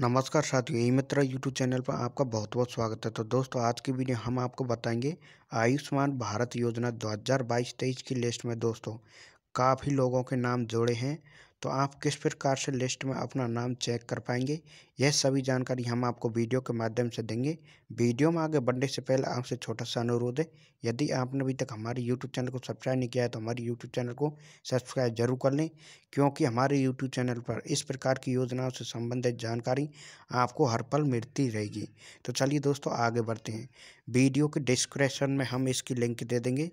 नमस्कार साथियों ई मित्र YouTube channel पर आपका बहुत बहुत स्वागत है तो दोस्तों आज की वीडियो हम आपको बताएंगे आयुष्मान भारत योजना 2022-23 की लिस्ट में दोस्तों काफ़ी लोगों के नाम जोड़े हैं तो आप किस प्रकार से लिस्ट में अपना नाम चेक कर पाएंगे यह सभी जानकारी हम आपको वीडियो के माध्यम से देंगे वीडियो में आगे बढ़ने से पहले आपसे छोटा सा अनुरोध है यदि आपने अभी तक हमारे यूट्यूब चैनल को सब्सक्राइब नहीं किया है तो हमारे यूट्यूब चैनल को सब्सक्राइब जरूर कर लें क्योंकि हमारे यूट्यूब चैनल पर इस प्रकार की योजनाओं से संबंधित जानकारी आपको हर पल मिलती रहेगी तो चलिए दोस्तों आगे बढ़ते हैं वीडियो के डिस्क्रिप्शन में हम इसकी लिंक दे देंगे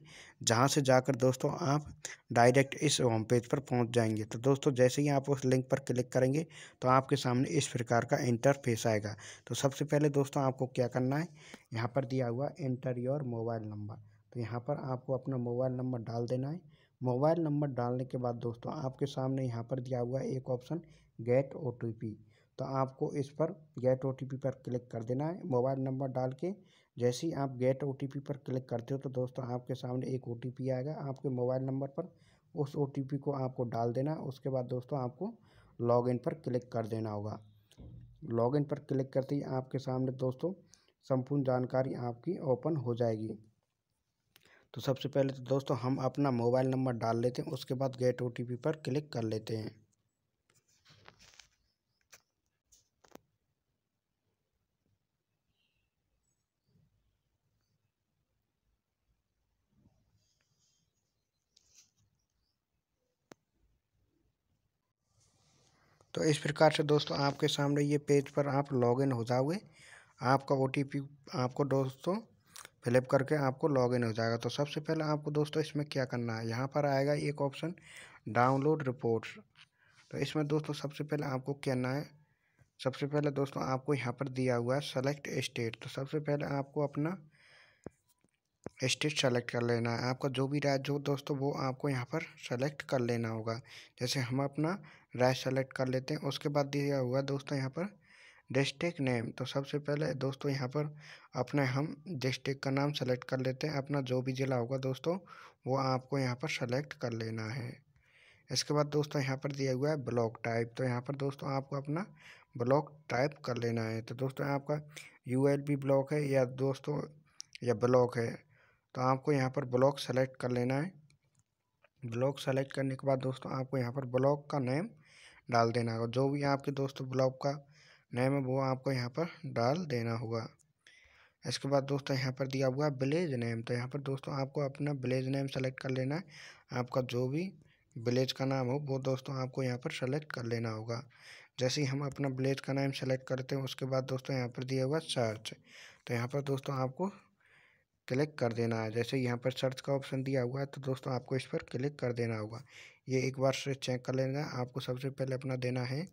जहाँ से जाकर दोस्तों आप डायरेक्ट इस होम पेज पर पहुँच जाएंगे तो दोस्तों जैसे ही आप उस लिंक पर क्लिक करेंगे तो आपके सामने इस प्रकार का इंटरफेस आएगा तो सबसे पहले दोस्तों आपको क्या करना है यहाँ पर दिया हुआ एंटर योर मोबाइल नंबर तो यहाँ पर आपको अपना मोबाइल नंबर डाल देना है मोबाइल नंबर डालने के बाद दोस्तों आपके सामने यहाँ पर दिया हुआ एक ऑप्शन गेट ओ तो आपको इस पर गेट ओ पर क्लिक कर देना है मोबाइल नंबर डाल के जैसे ही आप गेट ओ पर क्लिक करते हो तो दोस्तों आपके सामने एक ओ आएगा आपके मोबाइल नंबर पर उस ओ को आपको डाल देना उसके बाद दोस्तों आपको लॉगिन पर क्लिक कर देना होगा लॉगिन पर क्लिक करते ही आपके सामने दोस्तों संपूर्ण जानकारी आपकी ओपन हो जाएगी तो सबसे पहले तो दोस्तों हम अपना मोबाइल नंबर डाल लेते हैं उसके बाद गेट ओ पर क्लिक कर लेते हैं तो इस प्रकार से दोस्तों आपके सामने ये पेज पर आप लॉगिन हो जाओगे आपका ओ आपको दोस्तों फिलअप करके आपको लॉगिन हो जाएगा तो सबसे पहले आपको दोस्तों इसमें क्या करना है यहाँ पर आएगा एक ऑप्शन डाउनलोड रिपोर्ट्स तो इसमें दोस्तों सबसे पहले आपको कहना है सबसे पहले दोस्तों आपको यहाँ पर दिया हुआ है सेलेक्ट स्टेट तो सबसे पहले आपको अपना स्टेट सेलेक्ट कर लेना है आपका जो भी राज्य हो दोस्तों वो आपको यहाँ पर सेलेक्ट कर लेना होगा जैसे हम अपना राज्य सेलेक्ट कर लेते हैं उसके बाद दिया हुआ दोस्तों यहाँ पर डिस्ट्रिक्ट नेम तो सबसे पहले दोस्तों यहाँ पर अपने हम डिस्ट्रिक्ट का नाम सेलेक्ट कर लेते हैं अपना जो भी ज़िला होगा दोस्तों वो आपको यहाँ पर सेलेक्ट कर लेना है इसके बाद दोस्तों यहाँ पर दिया हुआ है ब्लॉक टाइप तो यहाँ पर दोस्तों आपको अपना ब्लॉक टाइप कर लेना है तो दोस्तों आपका यू एल ब्लॉक है या दोस्तों या ब्लॉक है तो आपको यहाँ पर ब्लॉक सेलेक्ट कर लेना है ब्लॉक सेलेक्ट करने के बाद दोस्तों आपको यहाँ पर ब्लॉक का नेम डाल देना होगा जो भी आपके दोस्तों ब्लॉक का नेम है वो आपको यहाँ पर डाल देना होगा इसके बाद दोस्तों यहाँ पर दिया हुआ विलेज नेम तो यहाँ पर दोस्तों आपको अपना विलेज नेम सेलेक्ट कर लेना है आपका जो भी विलेज का नाम हो वो दोस्तों आपको यहाँ पर सेलेक्ट कर लेना होगा जैसे ही हम अपना विलेज का नाम सेलेक्ट करते हैं उसके बाद दोस्तों यहाँ पर दिया हुआ सर्च तो यहाँ पर दोस्तों आपको क्लिक कर देना है जैसे यहाँ पर सर्च का ऑप्शन दिया हुआ है तो दोस्तों आपको इस पर क्लिक कर देना होगा ये एक बार से चेक कर लेना आपको सबसे पहले अपना देना है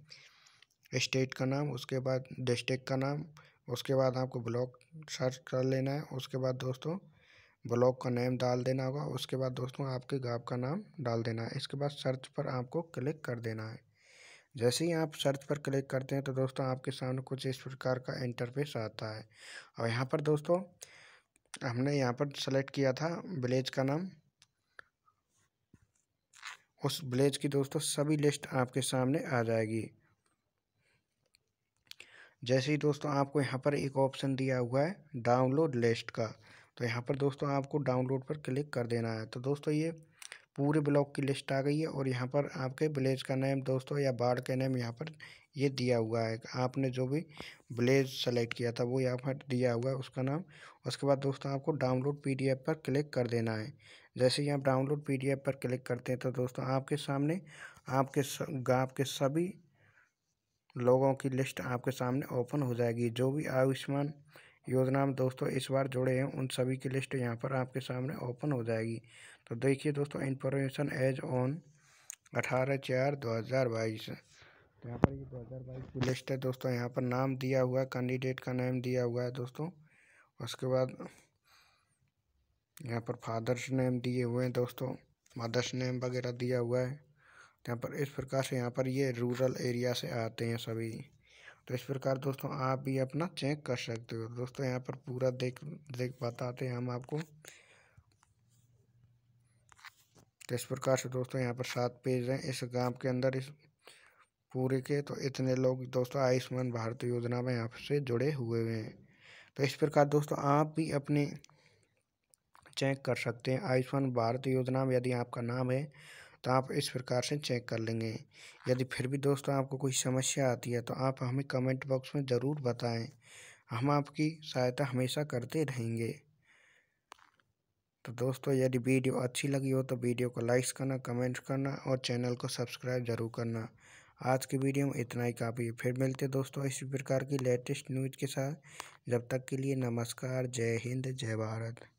स्टेट का नाम उसके बाद डिस्ट्रिक्ट का नाम उसके बाद आपको ब्लॉक सर्च कर लेना है उसके बाद दोस्तों ब्लॉक का नेम डाल देना होगा उसके बाद दोस्तों आपके गाँव का नाम डाल देना है इसके बाद सर्च पर आपको क्लिक कर देना है जैसे ही आप सर्च पर क्लिक करते हैं तो दोस्तों आपके सामने कुछ इस प्रकार का इंटरफेस आता है और यहाँ पर दोस्तों हमने यहाँ पर सेलेक्ट किया था विलेज का नाम उस विलेज की दोस्तों सभी लिस्ट आपके सामने आ जाएगी जैसे ही दोस्तों आपको यहाँ पर एक ऑप्शन दिया हुआ है डाउनलोड लिस्ट का तो यहाँ पर दोस्तों आपको डाउनलोड पर क्लिक कर देना है तो दोस्तों ये पूरे ब्लॉक की लिस्ट आ गई है और यहाँ पर आपके विलेज का नेम दोस्तों या बाढ़ का नेम यहाँ पर ये दिया हुआ है आपने जो भी विलेज सेलेक्ट किया था वो यहाँ पर दिया हुआ है उसका नाम उसके बाद दोस्तों आपको डाउनलोड पीडीएफ पर क्लिक कर देना है जैसे ही आप डाउनलोड पीडीएफ पर क्लिक करते हैं तो दोस्तों आपके सामने आपके गाँव के सभी लोगों की लिस्ट आपके सामने ओपन हो जाएगी जो भी आयुष्मान योजना में दोस्तों इस बार जुड़े हैं उन सभी की लिस्ट यहाँ पर आपके सामने ओपन हो जाएगी तो देखिए दोस्तों इन्फॉर्मेशन एज ऑन अठारह चार दो हज़ार बाईस तो यहाँ पर ये दो हज़ार बाईस की लिस्ट है दोस्तों यहाँ पर नाम दिया हुआ है कैंडिडेट का नाम दिया हुआ है दोस्तों उसके बाद यहाँ पर फादर्स नेम दिए हुए हैं दोस्तों मदर्स नेम वगैरह दिया हुआ है यहाँ पर इस प्रकार से यहाँ पर ये रूरल एरिया से आते हैं सभी तो इस प्रकार दोस्तों आप भी अपना चेक कर सकते हो दोस्तों यहाँ पर पूरा देख देख बताते हैं हम आपको तो इस प्रकार से दोस्तों यहाँ पर सात पेज हैं इस गांव के अंदर इस पूरे के तो इतने लोग दोस्तों आयुष्मान भारत योजना में आपसे जुड़े हुए हुए हैं तो इस प्रकार दोस्तों आप भी अपने चेक कर सकते हैं आयुष्मान भारत योजना में यदि आपका नाम है तो आप इस प्रकार से चेक कर लेंगे यदि फिर भी दोस्तों आपको कोई समस्या आती है तो आप हमें कमेंट बॉक्स में ज़रूर बताएं हम आपकी सहायता हमेशा करते रहेंगे तो दोस्तों यदि वीडियो अच्छी लगी हो तो वीडियो को लाइक्स करना कमेंट करना और चैनल को सब्सक्राइब जरूर करना आज की वीडियो में इतना ही काफ़ी फिर मिलते दोस्तों इसी प्रकार की लेटेस्ट न्यूज़ के साथ जब तक के लिए नमस्कार जय हिंद जय भारत